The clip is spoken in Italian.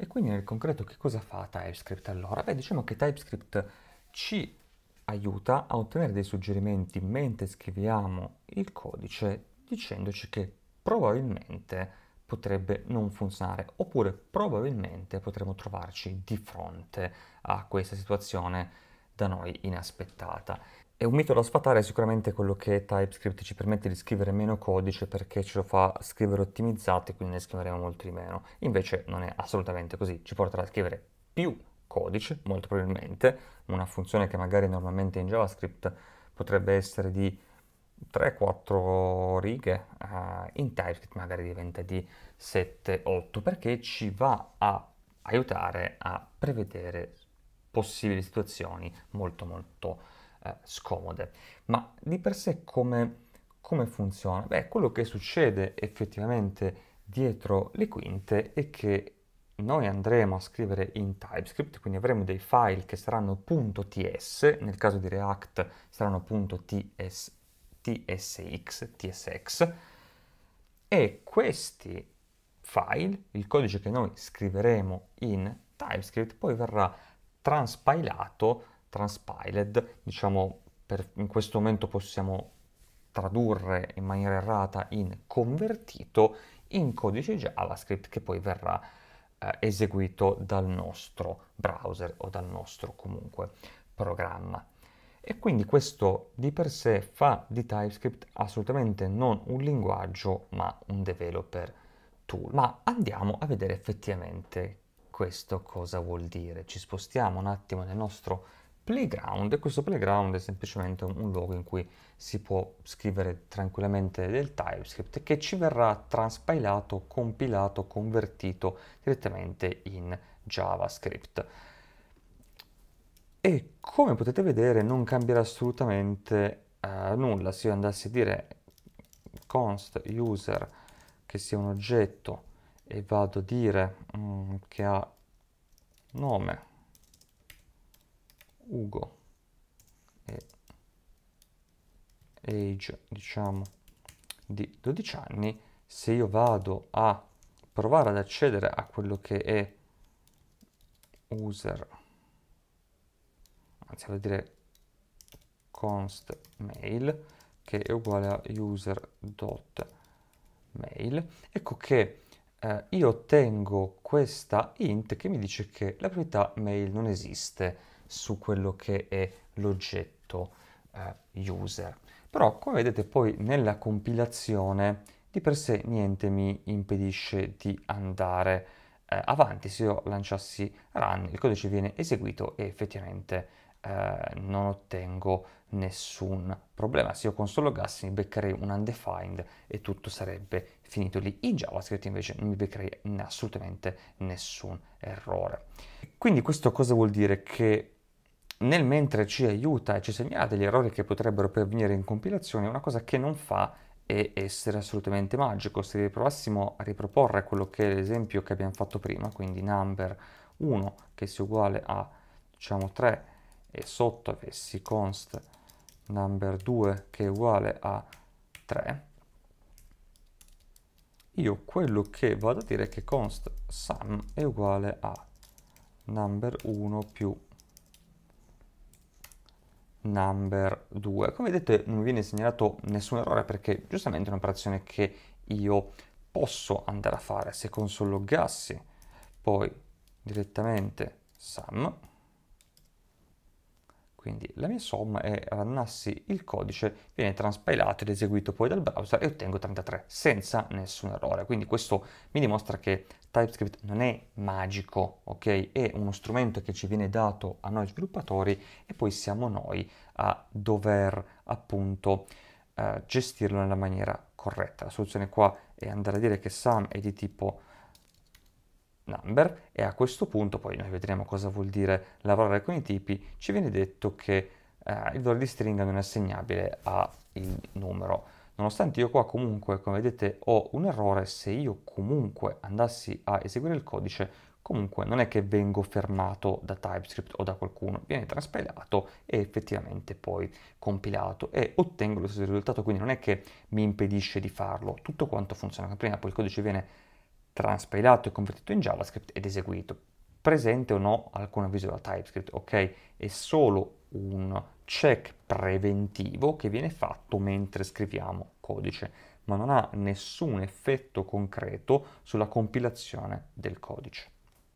E quindi nel concreto che cosa fa TypeScript allora? Beh, diciamo che TypeScript ci aiuta a ottenere dei suggerimenti mentre scriviamo il codice dicendoci che probabilmente potrebbe non funzionare oppure probabilmente potremmo trovarci di fronte a questa situazione da noi inaspettata. È un mito da sfatare è sicuramente quello che TypeScript ci permette di scrivere meno codice perché ce lo fa scrivere ottimizzato e quindi ne scriveremo molto di meno. Invece non è assolutamente così, ci porterà a scrivere più codice, molto probabilmente, una funzione che magari normalmente in JavaScript potrebbe essere di 3-4 righe, uh, in TypeScript magari diventa di 7-8 perché ci va a aiutare a prevedere possibili situazioni molto molto eh, scomode. Ma di per sé come, come funziona? Beh, quello che succede effettivamente dietro le quinte è che noi andremo a scrivere in TypeScript, quindi avremo dei file che saranno .ts, nel caso di React saranno .ts, .tsx, .tsx, e questi file, il codice che noi scriveremo in TypeScript, poi verrà transpilato, transpiled, diciamo per, in questo momento possiamo tradurre in maniera errata in convertito in codice JavaScript che poi verrà eh, eseguito dal nostro browser o dal nostro comunque programma. E quindi questo di per sé fa di TypeScript assolutamente non un linguaggio ma un developer tool. Ma andiamo a vedere effettivamente questo cosa vuol dire? Ci spostiamo un attimo nel nostro playground e questo playground è semplicemente un, luogo in cui si può scrivere tranquillamente del TypeScript che ci verrà transpilato, compilato, convertito direttamente in JavaScript. E come potete vedere non cambierà assolutamente eh, nulla se io andassi a dire const user che sia un oggetto e vado a dire mm, che ha nome Ugo e age diciamo di 12 anni se io vado a provare ad accedere a quello che è user anzi vuol dire const mail che è uguale a user.mail ecco che eh, io ottengo questa int che mi dice che la proprietà mail non esiste su quello che è l'oggetto eh, user. Però come vedete poi nella compilazione di per sé niente mi impedisce di andare eh, avanti. Se io lanciassi run il codice viene eseguito e effettivamente eh, non ottengo nessun problema. Se io console gas mi beccherei un undefined e tutto sarebbe finito lì. In JavaScript invece non mi beccherei assolutamente nessun errore. Quindi questo cosa vuol dire? Che nel mentre ci aiuta e ci segnala degli errori che potrebbero pervenire in compilazione, una cosa che non fa è essere assolutamente magico. Se provassimo a riproporre quello che è l'esempio che abbiamo fatto prima, quindi number 1 che sia uguale a diciamo 3 e sotto avessi const number 2 che è uguale a 3, io quello che vado a dire è che const sum è uguale a number 1 più number 2. Come vedete non viene segnalato nessun errore perché giustamente è un'operazione che io posso andare a fare se console loggassi poi direttamente sum quindi la mia somma e rannassi il codice, viene transpilato ed eseguito poi dal browser e ottengo 33 senza nessun errore. Quindi questo mi dimostra che TypeScript non è magico, ok? È uno strumento che ci viene dato a noi sviluppatori e poi siamo noi a dover appunto eh, gestirlo nella maniera corretta. La soluzione qua è andare a dire che sum è di tipo number e a questo punto, poi noi vedremo cosa vuol dire lavorare con i tipi, ci viene detto che eh, il valore di stringa non è assegnabile al numero. Nonostante io qua comunque, come vedete, ho un errore, se io comunque andassi a eseguire il codice, comunque non è che vengo fermato da TypeScript o da qualcuno, viene traspilato e effettivamente poi compilato e ottengo lo stesso risultato, quindi non è che mi impedisce di farlo, tutto quanto funziona, prima poi il codice viene transpilato e convertito in JavaScript ed eseguito. Presente o no alcuna visual TypeScript, ok? È solo un check preventivo che viene fatto mentre scriviamo codice, ma non ha nessun effetto concreto sulla compilazione del codice.